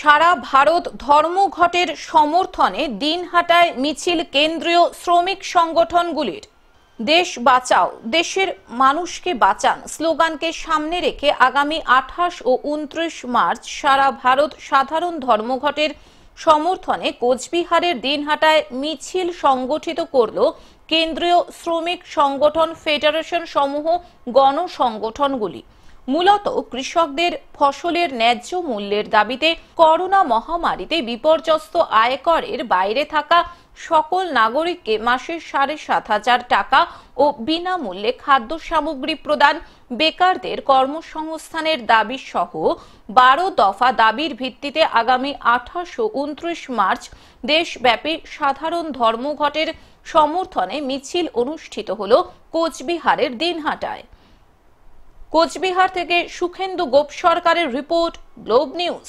সারা ভারত ধর্মঘটের সমর্থনে দিনহাটায় মিছিল কেন্দ্রীয় শ্রমিক সংগঠনগুলির দেশ বাঁচাও দেশের মানুষকে বাঁচান স্লোগানকে সামনে রেখে আগামী আঠাশ ও উনত্রিশ মার্চ সারা ভারত সাধারণ ধর্মঘটের সমর্থনে কোচবিহারের দিনহাটায় মিছিল সংগঠিত করল কেন্দ্রীয় শ্রমিক সংগঠন ফেডারেশন সমূহ গণসংগঠনগুলি মূলত কৃষকদের ফসলের ন্যায্য মূল্যের দাবিতে করোনা মহামারীতে বিপর্যস্ত আয়করের বাইরে থাকা সকল নাগরিককে মাসে সাড়ে সাত হাজার টাকা ও বিনামূল্যে খাদ্য সামগ্রী প্রদান বেকারদের কর্মসংস্থানের দাবি সহ বারো দফা দাবির ভিত্তিতে আগামী আঠাশো উনত্রিশ মার্চ দেশব্যাপী সাধারণ ধর্মঘটের সমর্থনে মিছিল অনুষ্ঠিত হল কোচবিহারের দিনহাটায় কোচবিহার থেকে সুখেন্দু গোপ সরকারের রিপোর্ট গ্লোব নিউজ